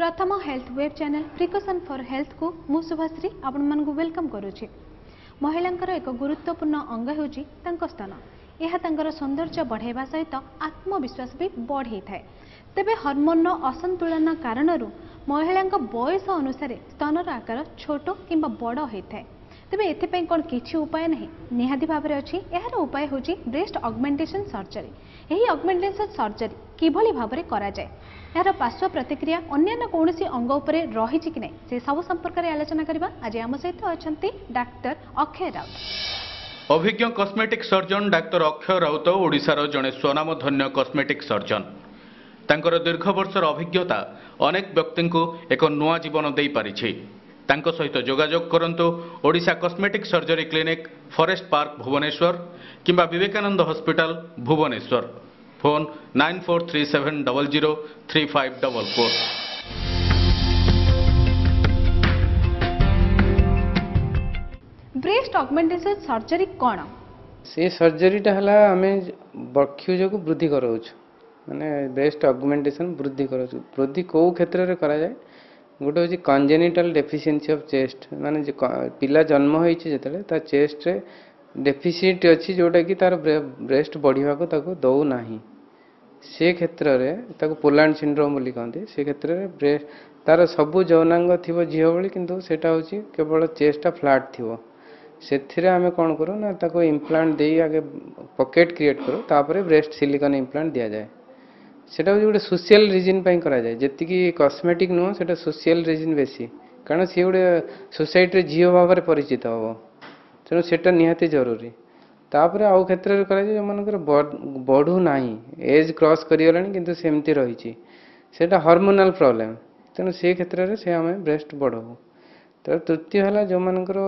ପ୍ରଥମ health web channel precaution for ହେଲ୍ଥକୁ ମୁଁ ଶୁଭାଶ୍ରୀ ଆପଣମାନଙ୍କୁ ୱେଲକମ୍ କରୁଛି ମହିଳାଙ୍କର ଏକ ଗୁରୁତ୍ୱପୂର୍ଣ୍ଣ ଅଙ୍ଗ ହେଉଛି ତାଙ୍କ ସ୍ଥାନ ଏହା ତାଙ୍କର ସୌନ୍ଦର୍ଯ୍ୟ ବଢ଼ାଇବା ସହିତ ଆତ୍ମବିଶ୍ୱାସ ବି ବଢ଼େଇଥାଏ ତେବେ ହରମୋନ୍ର ଅସନ୍ତୁଳନ କାରଣରୁ ମହିଳାଙ୍କ ବୟସ ଅନୁସାରେ ସ୍ତନର ଆକାର ଛୋଟ କିମ୍ବା ବଡ଼ ହୋଇଥାଏ ତେବେ ଏଥିପାଇଁ କ'ଣ କିଛି ଉପାୟ ନାହିଁ ନିହାତି ଭାବରେ ଅଛି ଏହାର ଉପାୟ ହେଉଛି ବ୍ରେଷ୍ଟ ଅଗମେଣ୍ଟେସନ୍ ସର୍ଜରୀ ଏହି ଅଗମେଣ୍ଟେସନ୍ ସର୍ଜରୀ କିଭଳି ଭାବରେ କରାଯାଏ ଏହାର ପାର୍ଶ୍ୱ ପ୍ରତିକ୍ରିୟା ଅନ୍ୟାନ୍ୟ କୌଣସି ଅଙ୍ଗ ଉପରେ ରହିଛି କି ନାହିଁ ସେ ସବୁ ସମ୍ପର୍କରେ ଆଲୋଚନା କରିବା ଆଜି ଆମ ସହିତ ଅଛନ୍ତି ଡାକ୍ତର ଅକ୍ଷୟ ରାଉତ ଅଭିଜ୍ଞ cosmetic surgeon doctor Akshay Raut ଓଡ଼ିଶାର ଜଣେ ସ୍ୱନାମଧନ୍ୟ କସ୍ମେଟିକ୍ ସର୍ଜନ ତାଙ୍କର ଦୀର୍ଘ ବର୍ଷର ଅଭିଜ୍ଞତା ଅନେକ ବ୍ୟକ୍ତିଙ୍କୁ ଏକ ନୂଆ ଜୀବନ ଦେଇପାରିଛି ତାଙ୍କ ସହିତ ଯୋଗାଯୋଗ କରନ୍ତୁ Odisha cosmetic surgery clinic forest park Bhubaneswar କିମ୍ବା Vivekananda hospital Bhubaneswar phone nine four three seven double zero three five double four breast augmentation surgery କ'ଣ ସେ ସର୍ଜରୀଟା ହେଲା ଆମେ ବକ୍ଷୁଜକୁ ବୃଦ୍ଧି କରାଉଛୁ ମାନେ ବ୍ରେଷ୍ଟ ଅଗମେଣ୍ଟେସନ୍ ବୃଦ୍ଧି କରାଉଛୁ ବୃଦ୍ଧି କେଉଁ କ୍ଷେତ୍ରରେ କରାଯାଏ ଗୋଟେ ହେଉଛି କଞ୍ଜେନିଟାଲ୍ ଡେଫିସିଏନ୍ସି ଅଫ୍ ଚେଷ୍ଟ ମାନେ ପିଲା ଜନ୍ମ ହେଇଛି ଯେତେବେଳେ ତା ଚେଷ୍ଟରେ ଡେଫିସିଟ୍ ଅଛି ଯେଉଁଟାକି ତାର ବ୍ରେଷ୍ଟ ବଢ଼ିବାକୁ ତାକୁ ଦେଉନାହିଁ ସେ କ୍ଷେତ୍ରରେ ତାକୁ ପୋଲାଣ୍ଡ ସିଣ୍ଡ୍ରୋମ୍ ବୋଲି କହନ୍ତି ସେ କ୍ଷେତ୍ରରେ ବ୍ରେଷ୍ଟ ତାର ସବୁ ଯୌନାଙ୍ଗ ଥିବ ଝିଅ ଭଳି କିନ୍ତୁ ସେଇଟା ହେଉଛି କେବଳ ଚେଷ୍ଟଟା ଫ୍ଲାଟ୍ ଥିବ ସେଥିରେ ଆମେ କ'ଣ କରୁ ନା ତାକୁ ଇମ୍ପ୍ଲାଣ୍ଟ ଦେଇ ଆଗେ ପକେଟ୍ କ୍ରିଏଟ୍ କରୁ ତାପରେ ବ୍ରେଷ୍ଟ ସିଲିକନ୍ ଇମ୍ପ୍ଲାଣ୍ଟ ଦିଆଯାଏ সেটা হচ্ছে ଗୋଟେ ସୋସିଆଲ ରିଜିନ୍ ପାଇଁ କରାଯାଏ ଯେତିକି କସ୍ମେଟିକ୍ ନୁହଁ ସେଟା ସୋସିଆଲ ରିଜିନ୍ ବେଶୀ କାରଣ ସିଏ ଗୋଟେ ସୋସାଇଟିରେ ଝିଅ ଭାବରେ ପରିଚିତ ହେବ ତେଣୁ ସେଟା ନିହାତି ଜରୁରୀ ତାପରେ ଆଉ କ୍ଷେତ୍ରରେ କରାଯାଏ ଯେଉଁମାନଙ୍କର ବଢ଼ୁନାହିଁ ଏଜ୍ କ୍ରସ୍ କରିଗଲାଣି କିନ୍ତୁ ସେମିତି ରହିଛି ସେଟା ହର୍ମୋନାଲ୍ ପ୍ରୋବ୍ଲେମ୍ ତେଣୁ ସେ କ୍ଷେତ୍ରରେ ସେ ଆମେ ବ୍ରେଷ୍ଟ ବଢ଼ାଉ ତ ତୃତୀୟ ହେଲା ଯେଉଁମାନଙ୍କର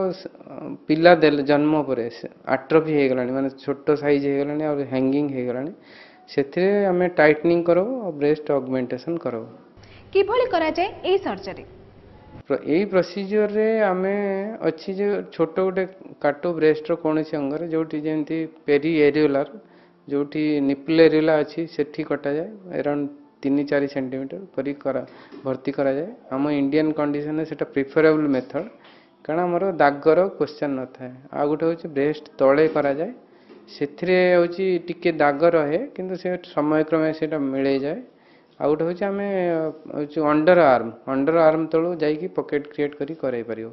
ପିଲା ଦେଲେ ଜନ୍ମ ପରେ ଆଟ୍ରଫି ହେଇଗଲାଣି ମାନେ ଛୋଟ ସାଇଜ୍ ହେଇଗଲାଣି ଆଉ ହ୍ୟାଙ୍ଗିଂ ହେଇଗଲାଣି ସେଥିରେ ଆମେ ଟାଇଟନିଂ କରାଉ ଆଉ ବ୍ରେଷ୍ଟ ଅଗମେଣ୍ଟେସନ୍ କରାଉ କିଭଳି କରାଯାଏ ଏଇ ସର୍ଜରୀ ଏଇ ପ୍ରୋସିଜିଓରରେ ଆମେ ଅଛି ଯେ ଛୋଟ ଗୋଟେ କାଟୁ ବ୍ରେଷ୍ଟର କୌଣସି ଅଙ୍ଗରେ ଯେଉଁଠି ଯେମିତି ପେରି ଏରିଓଲାର ଯେଉଁଠି ନିପଲ ଏରିଓଲା ଅଛି ସେଠି କଟାଯାଏ ଏରାଉଣ୍ଡ ତିନି ଚାରି ସେଣ୍ଟିମିଟର କରି କରା ଭର୍ତ୍ତି କରାଯାଏ ଆମ ଇଣ୍ଡିଆନ୍ କଣ୍ଡିସନରେ ସେଇଟା ପ୍ରିଫରେବଲ୍ ମେଥଡ଼ କାରଣ ଆମର ଦାଗର କ୍ୱେଶ୍ଚନ୍ ନଥାଏ ଆଉ ଗୋଟେ ହେଉଛି ବ୍ରେଷ୍ଟ ତଳେ କରାଯାଏ ସେଥିରେ ହେଉଛି ଟିକେ ଦାଗ ରହେ କିନ୍ତୁ ସେ ସମୟକ୍ରମେ ସେଇଟା ମିଳେଇଯାଏ ଆଉ ଗୋଟେ ହେଉଛି ଆମେ ହେଉଛି ଅଣ୍ଡର ଆର୍ମ ଅଣ୍ଡର ଆର୍ମ ତଳୁ ଯାଇକି ପକେଟ୍ କ୍ରିଏଟ୍ କରି କରାଇ ପାରିବ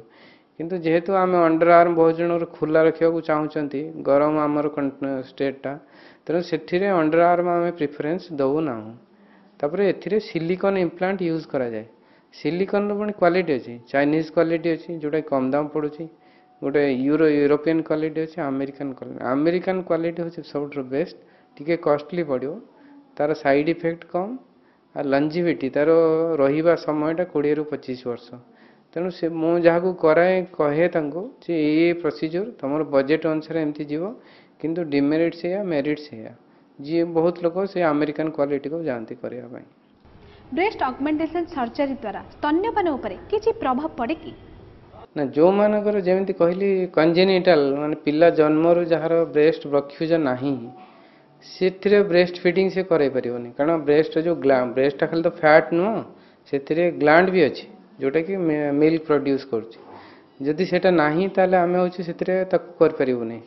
କିନ୍ତୁ ଯେହେତୁ ଆମେ ଅଣ୍ଡର ଆର୍ମ ବହୁତ ଜଣଙ୍କର ଖୋଲା ରଖିବାକୁ ଚାହୁଁଛନ୍ତି ଗରମ ଆମର ଷ୍ଟେଟ୍ଟା ତେଣୁ ସେଥିରେ ଅଣ୍ଡର ଆର୍ମ ଆମେ ପ୍ରିଫରେନ୍ସ ଦେଉନାହୁଁ ତାପରେ ଏଥିରେ ସିଲିକନ୍ ଇମ୍ପ୍ଲାଣ୍ଟ ୟୁଜ୍ କରାଯାଏ ସିଲିକନ୍ର ପୁଣି କ୍ୱାଲିଟି ଅଛି ଚାଇନିଜ୍ କ୍ୱାଲିଟି ଅଛି ଯେଉଁଟାକି କମ୍ ଦାମ୍ ପଡ଼ୁଛି ଗୋଟେ ୟୁରୋ ୟୁରୋପିଆନ୍ କ୍ୱାଲିଟି ଅଛି ଆମେରିକାନ୍ କ୍ୱାଲିଟି ଆମେରିକାନ୍ କ୍ୱାଲିଟି ହେଉଛି ସବୁଠାରୁ ବେଷ୍ଟ ଟିକେ କଷ୍ଟଲି ପଡ଼ିବ ତାର ସାଇଡ଼୍ ଇଫେକ୍ଟ କମ୍ ଆଉ ଲଞ୍ଜିଭିଟି ତାର ରହିବା ସମୟଟା କୋଡ଼ିଏରୁ ପଚିଶ ବର୍ଷ ତେଣୁ ସେ ମୁଁ ଯାହାକୁ କରାଏ କହେ ତାଙ୍କୁ ଯେ ଏଇ ଏଇ ପ୍ରୋସିଜିଓର ତୁମର ବଜେଟ୍ ଅନୁସାରେ ଏମିତି ଯିବ କିନ୍ତୁ ଡିମେରିଟ୍ ସେଇଆ ମେରିଟ୍ ସେଇଆ ଯିଏ ବହୁତ ଲୋକ ସେ ଆମେରିକାନ୍ କ୍ୱାଲିଟିକୁ ଯାଆନ୍ତି କରିବା ପାଇଁ ବ୍ରେଷ୍ଟ ଅଗମେଣ୍ଟେସନ୍ ସର୍ଜରୀ ଦ୍ୱାରା ସ୍ତନ୍ୟପାନ ଉପରେ କିଛି ପ୍ରଭାବ ପଡ଼େ କି ନା ଯେଉଁମାନଙ୍କର ଯେମିତି କହିଲି କଞ୍ଜେନିଟାଲ ମାନେ ପିଲା ଜନ୍ମରୁ ଯାହାର ବ୍ରେଷ୍ଟ ବକ୍ଷୁଜ ନାହିଁ ସେଥିରେ ବ୍ରେଷ୍ଟ ଫିଡ଼ିଂ ସେ କରାଇ ପାରିବନି କାରଣ ବ୍ରେଷ୍ଟର ଯେଉଁ ଗ୍ଲା ବ୍ରେଷ୍ଟଟା ଖାଲି ତ ଫ୍ୟାଟ୍ ନୁହଁ ସେଥିରେ ଗ୍ଲାଣ୍ଡ ବି ଅଛି ଯେଉଁଟାକି ମିଲ୍କ ପ୍ରଡ୍ୟୁସ୍ କରୁଛି ଯଦି ସେଇଟା ନାହିଁ ତାହେଲେ ଆମେ ହେଉଛି ସେଥିରେ ତାକୁ କରିପାରିବୁ ନାହିଁ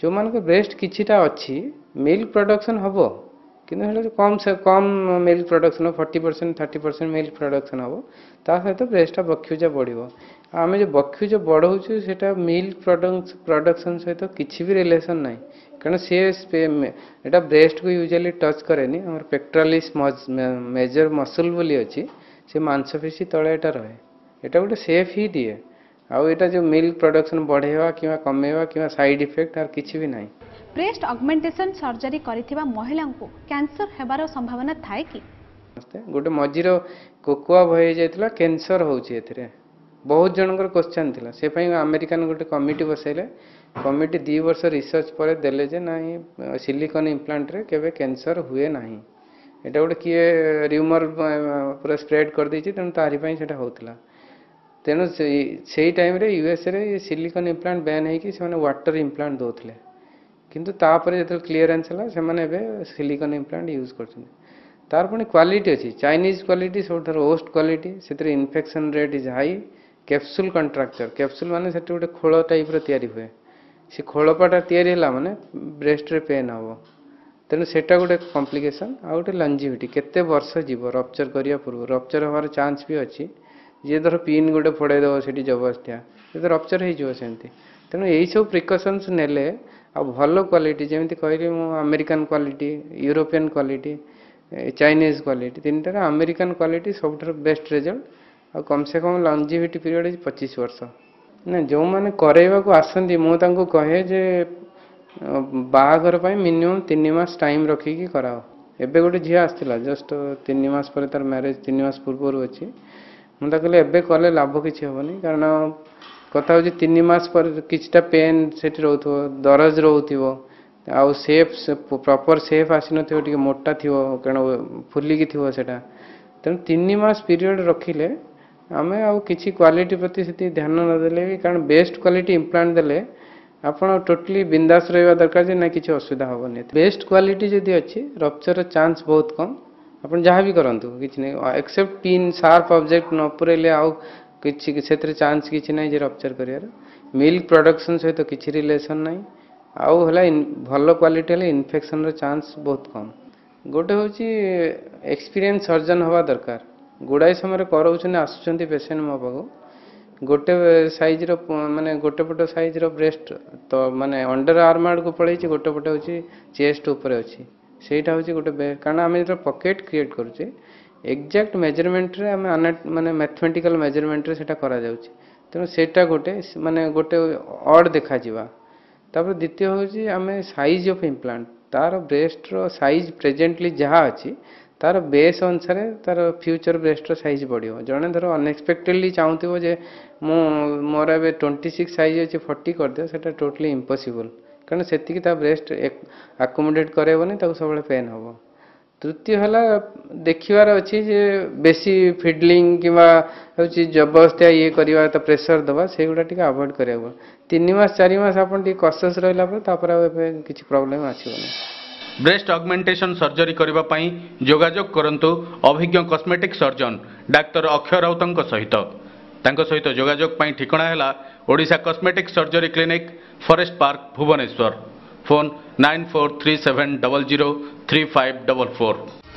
ଯେଉଁମାନଙ୍କ ବ୍ରେଷ୍ଟ କିଛିଟା ଅଛି ମିଲ୍କ ପ୍ରଡକ୍ସନ୍ ହେବ କିନ୍ତୁ ସେଇଟା କମ୍ ସେ କମ୍ ମିଲ୍କ ପ୍ରଡକ୍ସନ୍ ହେବ forty percent thirty percent milk production ହେବ ତା ସହିତ ବ୍ରେଷ୍ଟଟା ବକ୍ଷୁଜା ବଢ଼ିବ ଆମେ ଯେଉଁ ବକ୍ଷୀ ଯେଉଁ ବଢ଼ାଉଛୁ ସେଇଟା ମିଲ୍କ ପ୍ରଡକ୍ସନ୍ ସହିତ କିଛି ବି ରିଲେସନ୍ ନାହିଁ କାରଣ ସିଏ ଏଇଟା ବ୍ରେଷ୍ଟକୁ ୟୁଜୁଆଲି ଟଚ୍ କରେନି ଆମର ପେକ୍ଟ୍ରାଲିସ୍ ମେଜର ମସୁଲ୍ ବୋଲି ଅଛି ସେ ମାଂସପେଶୀ ତଳେ ଏଇଟା ରହେ ଏଇଟା ଗୋଟେ ସେଫ୍ ହିଁ ଦିଏ ଆଉ ଏଇଟା ଯେଉଁ ମିଲ୍କ ପ୍ରଡକ୍ସନ୍ ବଢ଼େଇବା କିମ୍ବା କମେଇବା କିମ୍ବା ସାଇଡ୍ ଇଫେକ୍ଟ ଆର କିଛି ବି ନାହିଁ ବ୍ରେଷ୍ଟ ଅଗମେଣ୍ଟେସନ୍ ସର୍ଜରୀ କରିଥିବା ମହିଳାଙ୍କୁ କ୍ୟାନ୍ସର ହେବାର ସମ୍ଭାବନା ଥାଏ କି ଗୋଟେ ମଝିର କୋକୁଆ ଭୟ ହେଇଯାଇଥିଲା କ୍ୟାନ୍ସର ହେଉଛି ଏଥିରେ ବହୁତ ଜଣଙ୍କର କ୍ୱେଶ୍ଚନ୍ ଥିଲା ସେ ପାଇଁ ଆମେରିକାନ୍ ଗୋଟେ କମିଟି ବସାଇଲେ କମିଟି ଦୁଇ ବର୍ଷ ରିସର୍ଚ୍ଚ ପରେ ଦେଲେ ଯେ ନାହିଁ ସିଲିକନ୍ ଇମ୍ପ୍ଲାଣ୍ଟରେ କେବେ କ୍ୟାନ୍ସର ହୁଏ ନାହିଁ ଏଇଟା ଗୋଟେ କିଏ ରିଉମର୍ ପୁରା ସ୍ପ୍ରେଡ୍ କରିଦେଇଛି ତେଣୁ ତାରି ପାଇଁ ସେଇଟା ହେଉଥିଲା ତେଣୁ ସେଇ ଟାଇମ୍ରେ ୟୁଏସ୍ଏରେ ସିଲିକନ୍ ଇମ୍ପ୍ଲାଣ୍ଟ ବ୍ୟାନ୍ ହେଇକି ସେମାନେ ୱାଟର୍ ଇମ୍ପ୍ଲାଣ୍ଟ ଦେଉଥିଲେ କିନ୍ତୁ ତାପରେ ଯେତେବେଳେ କ୍ଲିୟରାନ୍ସ ହେଲା ସେମାନେ ଏବେ ସିଲିକନ୍ ଇମ୍ପ୍ଲାଣ୍ଟ ୟୁଜ୍ କରୁଛନ୍ତି ତାର ପୁଣି କ୍ୱାଲିଟି ଅଛି ଚାଇନିଜ୍ କ୍ୱାଲିଟି ସବୁଠାରୁ ଓଷ୍ଟ କ୍ୱାଲିଟି ସେଥିରେ infection rate is high capsule contracture capsule ମାନେ ସେଠି ଗୋଟେ ଖୋଳ ଟାଇପ୍ର ତିଆରି ହୁଏ ସେ ଖୋଳପାଟା ତିଆରି ହେଲା ମାନେ ବ୍ରେଷ୍ଟରେ ପେନ୍ ହେବ ତେଣୁ ସେଟା ଗୋଟେ କମ୍ପ୍ଲିକେସନ୍ ଆଉ ଗୋଟେ ଲଞ୍ଜିଭିଟି କେତେ ବର୍ଷ ଯିବ ରପ୍ଚର୍ କରିବା ପୂର୍ବରୁ ରପ୍ଚର୍ ହେବାର ଚାନ୍ସ ବି ଅଛି ଯିଏ ଧର ପିନ୍ ଗୋଟେ ଫୋଡ଼ାଇ ଦେବ ସେଠି ଜବରଦସ୍ତିଆ ସେ ରପ୍ଚର୍ ହେଇଯିବ ସେମିତି ତେଣୁ ଏଇସବୁ ପ୍ରିକସନ୍ସ ନେଲେ ଆଉ ଭଲ କ୍ୱାଲିଟି ଯେମିତି କହିଲି ମୁଁ American quality European quality Chinese quality ତିନିଟାରେ ଆମେରିକାନ୍ କ୍ୱାଲିଟି ସବୁଠାରୁ ବେଷ୍ଟ ରେଜଲ୍ଟ ଆଉ କମ୍ ସେ କମ୍ ଲଞ୍ଜିଭିଟି ପିରିୟଡ଼ ଇଜ୍ ପଚିଶ ବର୍ଷ ନା ଯେଉଁମାନେ କରେଇବାକୁ ଆସନ୍ତି ମୁଁ ତାଙ୍କୁ କହେ ଯେ ବାହାଘର ପାଇଁ ମିନିମମ୍ ତିନି ମାସ ଟାଇମ୍ ରଖିକି କରାଅ ଏବେ ଗୋଟେ ଝିଅ ଆସିଥିଲା ଜଷ୍ଟ ତିନି ମାସ ପରେ ତାର ମ୍ୟାରେଜ୍ ତିନି ମାସ ପୂର୍ବରୁ ଅଛି ମୁଁ ତାକୁ କହିଲି ଏବେ କଲେ ଲାଭ କିଛି ହେବନି କାରଣ କଥା ହେଉଛି ତିନି ମାସ ପରେ କିଛିଟା ପେନ୍ ସେଠି ରହୁଥିବ ଦରଜ ରହୁଥିବ ଆଉ ସେଫ୍ ପ୍ରପର୍ ସେଫ୍ ଆସିନଥିବ ଟିକେ ମୋଟା ଥିବ କାରଣ ଫୁଲିକି ଥିବ ସେଇଟା ତେଣୁ ତିନି ମାସ ପିରିୟଡ଼ ରଖିଲେ आम आई क्वाटी प्रति से ध्यान न भी कारण बेस्ट क्वाट इम्प्लांट दे टोटली बिंदास रहा दरकार कि असुविधा हम नहीं बेस्ट क्वाटी जी अच्छी रपचर चान्स बहुत कम आप जहाँ भी करूँ कि एक्सेप्ट पिन सार्प अब्जेक्ट न पुरे आ कि से चान्स किसी ना रपचर कर मिल्क प्रडक्शन सहित तो किसी रिलेसन ना आउला भल क्वाटी इनफेक्शन रो बहुत कम गोटे हूँ एक्सपीरियंस सर्जन हवा दरकार ଗୁଡ଼ାଏ ସମୟରେ କରାଉଛନ୍ତି ଆସୁଛନ୍ତି ପେସେଣ୍ଟ ମୋ ପାଖକୁ ଗୋଟେ ସାଇଜ୍ର ମାନେ ଗୋଟେ ପଟ ସାଇଜ୍ର ବ୍ରେଷ୍ଟ ତ ମାନେ ଅଣ୍ଡର ଆର୍ମ ଆଡ଼କୁ ପଳେଇଛି ଗୋଟେ ପଟ ହେଉଛି ଚେଷ୍ଟ ଉପରେ ଅଛି ସେଇଟା ହେଉଛି ଗୋଟେ କାରଣ ଆମେ ଯେତେବେଳେ ପକେଟ୍ କ୍ରିଏଟ୍ କରୁଛେ ଏକ୍ଜାକ୍ଟ ମେଜରମେଣ୍ଟରେ ଆମେ ଆନା ମାନେ ମ୍ୟାଥମେଟିକାଲ ମେଜରମେଣ୍ଟରେ ସେଇଟା କରାଯାଉଛି ତେଣୁ ସେଇଟା ଗୋଟେ ମାନେ ଗୋଟେ ଅଡ୍ ଦେଖାଯିବା ତାପରେ ଦ୍ୱିତୀୟ ହେଉଛି ଆମେ ସାଇଜ୍ ଅଫ୍ ଇମ୍ପ୍ଲାଣ୍ଟ ତା'ର ବ୍ରେଷ୍ଟର ସାଇଜ୍ ପ୍ରେଜେଣ୍ଟଲି ଯାହା ଅଛି ତାର ବେସ୍ ଅନୁସାରେ ତାର ଫ୍ୟୁଚର୍ ବ୍ରେଷ୍ଟର ସାଇଜ୍ ବଢ଼ିବ ଜଣେ ଧର ଅନଏକ୍ସପେକ୍ଟେଡ଼ଲି ଚାହୁଁଥିବ ଯେ ମୁଁ ମୋର ଏବେ ଟ୍ୱେଣ୍ଟି ସିକ୍ସ ସାଇଜ୍ ଅଛି ଫର୍ଟି କରିଦିଅ ସେଇଟା ଟୋଟାଲି ଇମ୍ପସିବଲ୍ କାରଣ ସେତିକି ତା ବ୍ରେଷ୍ଟ ଆକୋମୋଡ଼େଟ୍ କରାଇବନି ତାକୁ ସବୁବେଳେ ପେନ୍ ହେବ ତୃତୀୟ ହେଲା ଦେଖିବାର ଅଛି ଯେ ବେଶୀ ଫିଡ୍ଲିଂ କିମ୍ବା ହେଉଛି ଜବରଦସ୍ତିଆ ଇଏ କରିବା ତା ପ୍ରେସର ଦେବା ସେଇଗୁଡ଼ା ଟିକେ ଆଭଏଡ଼ କରିବାକୁ ପଡ଼ିବ ତିନି ମାସ ଚାରି ମାସ ଆପଣ ଟିକେ କସସ୍ ରହିଲା ପରେ ତାପରେ ଆଉ ଏବେ କିଛି ପ୍ରୋବ୍ଲେମ୍ ଆସିବନି ବ୍ରେଷ୍ଟ ଅଗମେଣ୍ଟେସନ୍ ସର୍ଜରୀ କରିବା ପାଇଁ ଯୋଗାଯୋଗ କରନ୍ତୁ ଅଭିଜ୍ଞ କସ୍ମେଟିକ୍ ସର୍ଜନ ଡାକ୍ତର ଅକ୍ଷୟ ରାଉତଙ୍କ ସହିତ ତାଙ୍କ ସହିତ ଯୋଗାଯୋଗ ପାଇଁ ଠିକଣା ହେଲା Odisha cosmetic surgery clinic forest park Bhubaneswar phone nine four three seven double zero three five double four